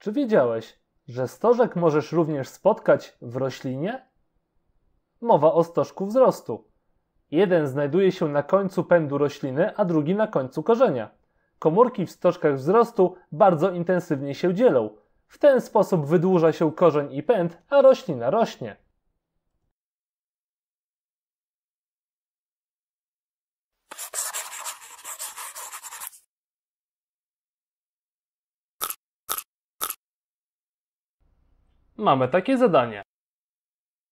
Czy wiedziałeś, że stożek możesz również spotkać w roślinie? Mowa o stożku wzrostu. Jeden znajduje się na końcu pędu rośliny, a drugi na końcu korzenia. Komórki w stożkach wzrostu bardzo intensywnie się dzielą. W ten sposób wydłuża się korzeń i pęd, a roślina rośnie. mamy takie zadanie.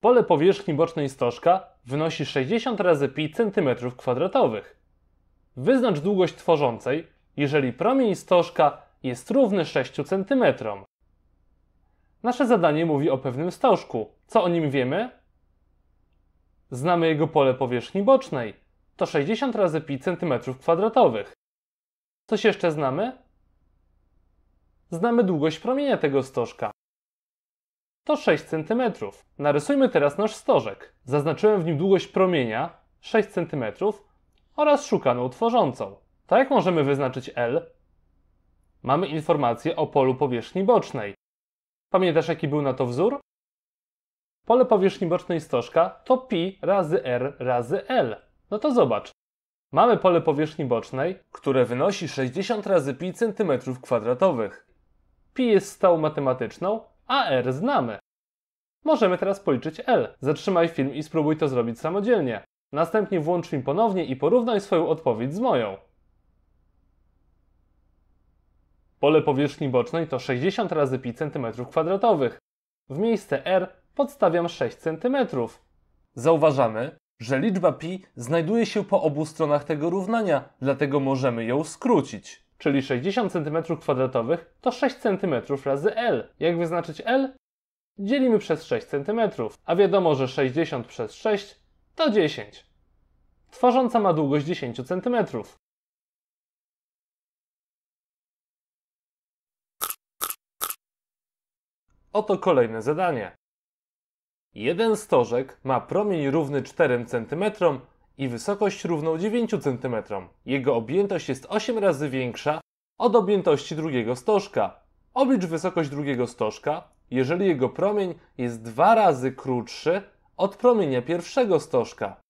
Pole powierzchni bocznej stożka wynosi 60 razy pi cm2. Wyznacz długość tworzącej, jeżeli promień stożka jest równy 6 cm. Nasze zadanie mówi o pewnym stożku. Co o nim wiemy? Znamy jego pole powierzchni bocznej. To 60 razy pi cm2. Coś jeszcze znamy? Znamy długość promienia tego stożka to 6 cm. Narysujmy teraz nasz stożek. Zaznaczyłem w nim długość promienia 6 cm oraz szukaną tworzącą. Tak jak możemy wyznaczyć L, mamy informację o polu powierzchni bocznej. Pamiętasz jaki był na to wzór? Pole powierzchni bocznej stożka to pi razy r razy L. No to zobacz. Mamy pole powierzchni bocznej, które wynosi 60 razy pi cm kwadratowych. Pi jest stałą matematyczną, a R znamy. Możemy teraz policzyć L. Zatrzymaj film i spróbuj to zrobić samodzielnie. Następnie włącz film ponownie i porównaj swoją odpowiedź z moją. Pole powierzchni bocznej to 60 razy pi cm2. W miejsce r podstawiam 6 cm. Zauważamy, że liczba pi znajduje się po obu stronach tego równania, dlatego możemy ją skrócić czyli 60 cm2 to 6 cm razy L. Jak wyznaczyć L? Dzielimy przez 6 cm, a wiadomo, że 60 przez 6 to 10. Tworząca ma długość 10 cm. Oto kolejne zadanie. Jeden stożek ma promień równy 4 cm i wysokość równą 9 cm. Jego objętość jest 8 razy większa od objętości drugiego stożka. Oblicz wysokość drugiego stożka, jeżeli jego promień jest dwa razy krótszy od promienia pierwszego stożka.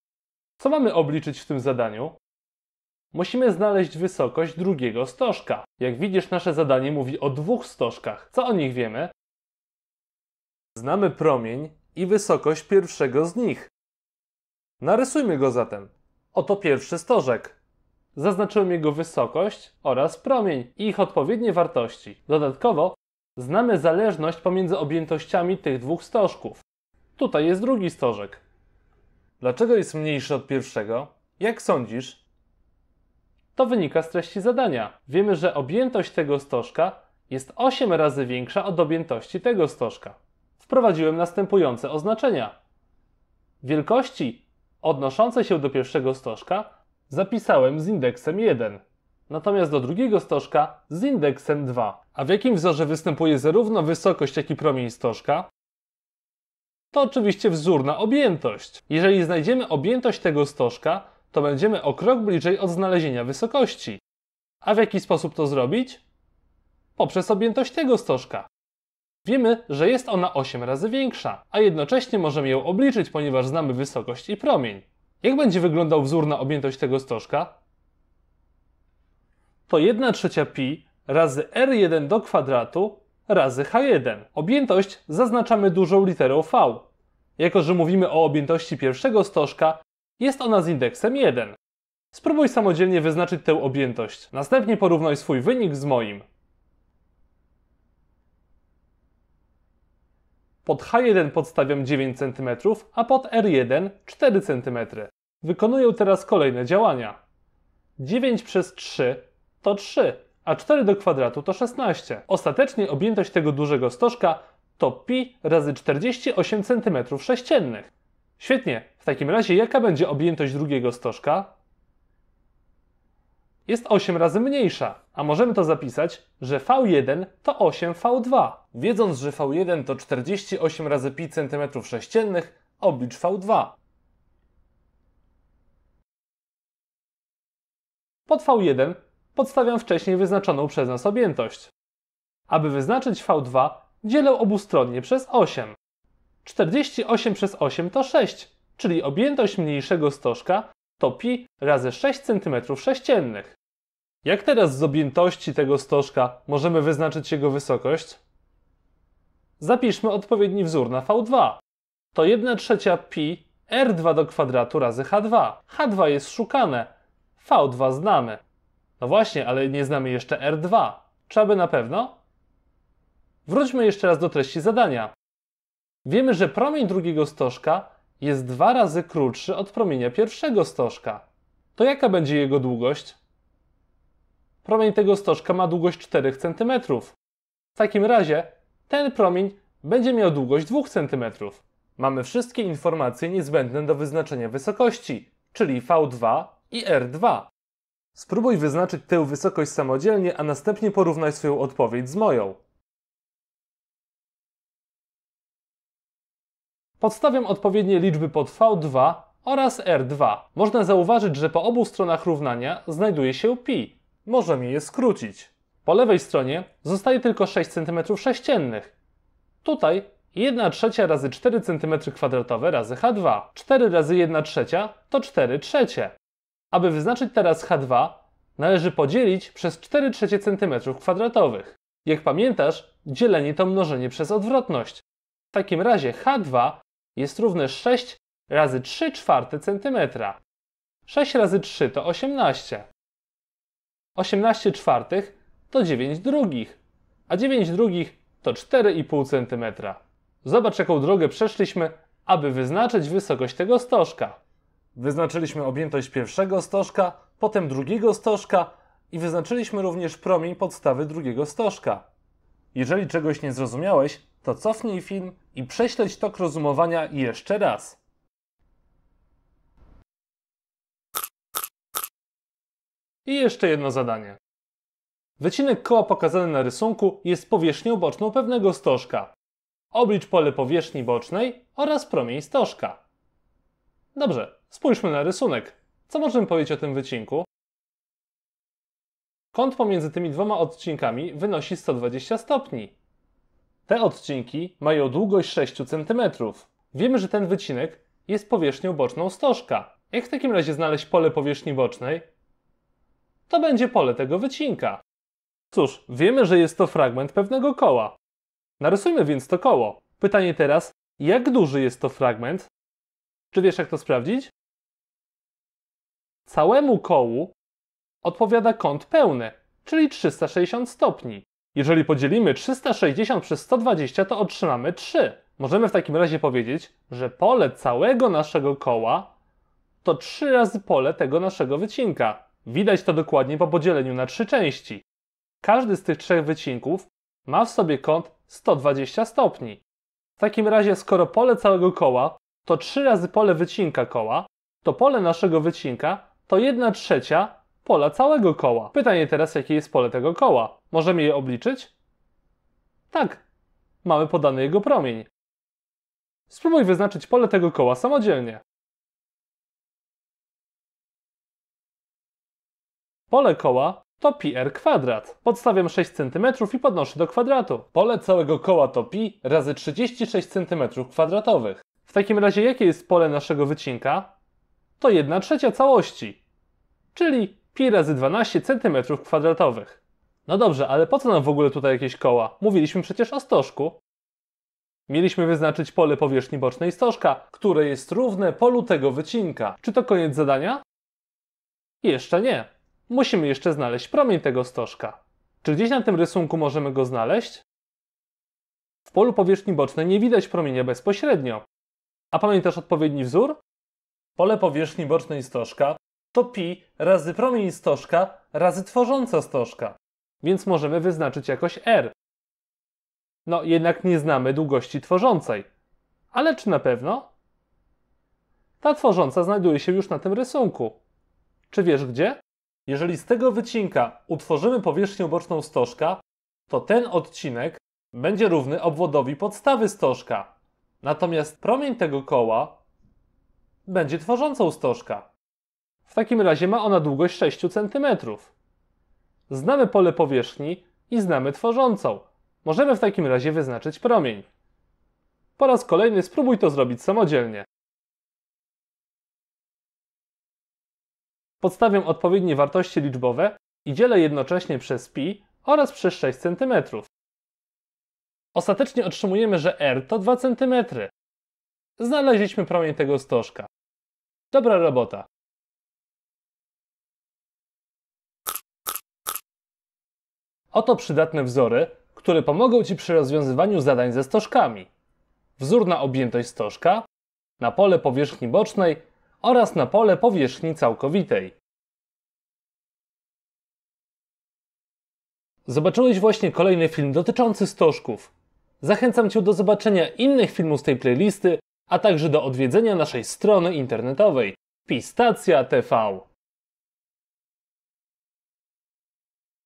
Co mamy obliczyć w tym zadaniu? Musimy znaleźć wysokość drugiego stożka. Jak widzisz, nasze zadanie mówi o dwóch stożkach. Co o nich wiemy? Znamy promień i wysokość pierwszego z nich. Narysujmy go zatem. Oto pierwszy stożek. Zaznaczyłem jego wysokość oraz promień i ich odpowiednie wartości. Dodatkowo znamy zależność pomiędzy objętościami tych dwóch stożków. Tutaj jest drugi stożek. Dlaczego jest mniejszy od pierwszego? Jak sądzisz? To wynika z treści zadania. Wiemy, że objętość tego stożka jest 8 razy większa od objętości tego stożka. Wprowadziłem następujące oznaczenia. Wielkości Odnoszące się do pierwszego stożka zapisałem z indeksem 1, natomiast do drugiego stożka z indeksem 2. A w jakim wzorze występuje zarówno wysokość, jak i promień stożka? To oczywiście wzór na objętość. Jeżeli znajdziemy objętość tego stożka, to będziemy o krok bliżej od znalezienia wysokości. A w jaki sposób to zrobić? Poprzez objętość tego stożka. Wiemy, że jest ona 8 razy większa, a jednocześnie możemy ją obliczyć, ponieważ znamy wysokość i promień. Jak będzie wyglądał wzór na objętość tego stożka? To 1 trzecia pi razy r1 do kwadratu razy h1. Objętość zaznaczamy dużą literą v. Jako, że mówimy o objętości pierwszego stożka, jest ona z indeksem 1. Spróbuj samodzielnie wyznaczyć tę objętość. Następnie porównaj swój wynik z moim. Pod H1 podstawiam 9 cm, a pod R1 4 cm. Wykonuję teraz kolejne działania. 9 przez 3 to 3, a 4 do kwadratu to 16. Ostatecznie objętość tego dużego stożka to pi razy 48 cm sześciennych. Świetnie, w takim razie jaka będzie objętość drugiego stożka? jest 8 razy mniejsza, a możemy to zapisać, że V1 to 8V2. Wiedząc, że V1 to 48 razy pi cm sześciennych, oblicz V2. Pod V1 podstawiam wcześniej wyznaczoną przez nas objętość. Aby wyznaczyć V2, dzielę obustronnie przez 8. 48 przez 8 to 6, czyli objętość mniejszego stożka to pi razy 6 cm sześciennych. Jak teraz z objętości tego stożka możemy wyznaczyć jego wysokość? Zapiszmy odpowiedni wzór na V2. To 1 trzecia pi R2 do kwadratu razy H2. H2 jest szukane, V2 znamy. No właśnie, ale nie znamy jeszcze R2. Trzeba by na pewno? Wróćmy jeszcze raz do treści zadania. Wiemy, że promień drugiego stożka jest dwa razy krótszy od promienia pierwszego stożka. To jaka będzie jego długość? Promień tego stożka ma długość 4 cm. W takim razie ten promień będzie miał długość 2 cm. Mamy wszystkie informacje niezbędne do wyznaczenia wysokości, czyli V2 i R2. Spróbuj wyznaczyć tę wysokość samodzielnie, a następnie porównaj swoją odpowiedź z moją. Podstawiam odpowiednie liczby pod V2 oraz R2. Można zauważyć, że po obu stronach równania znajduje się pi, możemy je skrócić. Po lewej stronie zostaje tylko 6 cm sześciennych. Tutaj 1 trzecia razy 4 cm2 razy H2. 4 razy 1 trzecia to 4 trzecie. Aby wyznaczyć teraz H2, należy podzielić przez 4 trzecie cm2. Jak pamiętasz, dzielenie to mnożenie przez odwrotność. W takim razie H2 jest równe 6 razy 3 czwarte cm. 6 razy 3 to 18. 18 czwartych to 9 drugich, a 9 drugich to 4,5 cm. Zobacz, jaką drogę przeszliśmy, aby wyznaczyć wysokość tego stożka. Wyznaczyliśmy objętość pierwszego stożka, potem drugiego stożka i wyznaczyliśmy również promień podstawy drugiego stożka. Jeżeli czegoś nie zrozumiałeś, to cofnij film i prześledź tok rozumowania jeszcze raz. I jeszcze jedno zadanie. Wycinek koła pokazany na rysunku jest powierzchnią boczną pewnego stożka. Oblicz pole powierzchni bocznej oraz promień stożka. Dobrze, spójrzmy na rysunek. Co możemy powiedzieć o tym wycinku? Kąt pomiędzy tymi dwoma odcinkami wynosi 120 stopni. Te odcinki mają długość 6 cm. Wiemy, że ten wycinek jest powierzchnią boczną stożka. Jak w takim razie znaleźć pole powierzchni bocznej to będzie pole tego wycinka. Cóż, wiemy, że jest to fragment pewnego koła. Narysujmy więc to koło. Pytanie teraz, jak duży jest to fragment? Czy wiesz, jak to sprawdzić? Całemu kołu odpowiada kąt pełny, czyli 360 stopni. Jeżeli podzielimy 360 przez 120, to otrzymamy 3. Możemy w takim razie powiedzieć, że pole całego naszego koła to 3 razy pole tego naszego wycinka. Widać to dokładnie po podzieleniu na trzy części. Każdy z tych trzech wycinków ma w sobie kąt 120 stopni. W takim razie, skoro pole całego koła to 3 razy pole wycinka koła, to pole naszego wycinka to 1 trzecia pola całego koła. Pytanie teraz, jakie jest pole tego koła? Możemy je obliczyć? Tak, mamy podany jego promień. Spróbuj wyznaczyć pole tego koła samodzielnie. Pole koła to πr kwadrat. Podstawiam 6 cm i podnoszę do kwadratu. Pole całego koła to pi razy 36 cm kwadratowych. W takim razie jakie jest pole naszego wycinka? To 1 trzecia całości, czyli pi razy 12 cm kwadratowych. No dobrze, ale po co nam w ogóle tutaj jakieś koła? Mówiliśmy przecież o stożku. Mieliśmy wyznaczyć pole powierzchni bocznej stożka, które jest równe polu tego wycinka. Czy to koniec zadania? Jeszcze nie musimy jeszcze znaleźć promień tego stożka. Czy gdzieś na tym rysunku możemy go znaleźć? W polu powierzchni bocznej nie widać promienia bezpośrednio. A pamiętasz odpowiedni wzór? Pole powierzchni bocznej stożka to pi razy promień stożka razy tworząca stożka, więc możemy wyznaczyć jakoś r. No, jednak nie znamy długości tworzącej. Ale czy na pewno? Ta tworząca znajduje się już na tym rysunku. Czy wiesz gdzie? Jeżeli z tego wycinka utworzymy powierzchnię boczną stożka, to ten odcinek będzie równy obwodowi podstawy stożka. Natomiast promień tego koła będzie tworzącą stożka. W takim razie ma ona długość 6 cm. Znamy pole powierzchni i znamy tworzącą. Możemy w takim razie wyznaczyć promień. Po raz kolejny spróbuj to zrobić samodzielnie. Podstawiam odpowiednie wartości liczbowe i dzielę jednocześnie przez pi oraz przez 6 cm. Ostatecznie otrzymujemy, że r to 2 cm. Znaleźliśmy promień tego stożka. Dobra robota. Oto przydatne wzory, które pomogą Ci przy rozwiązywaniu zadań ze stożkami. Wzór na objętość stożka, na pole powierzchni bocznej oraz na pole powierzchni całkowitej. Zobaczyłeś właśnie kolejny film dotyczący stożków. Zachęcam Cię do zobaczenia innych filmów z tej playlisty, a także do odwiedzenia naszej strony internetowej pistacja.tv.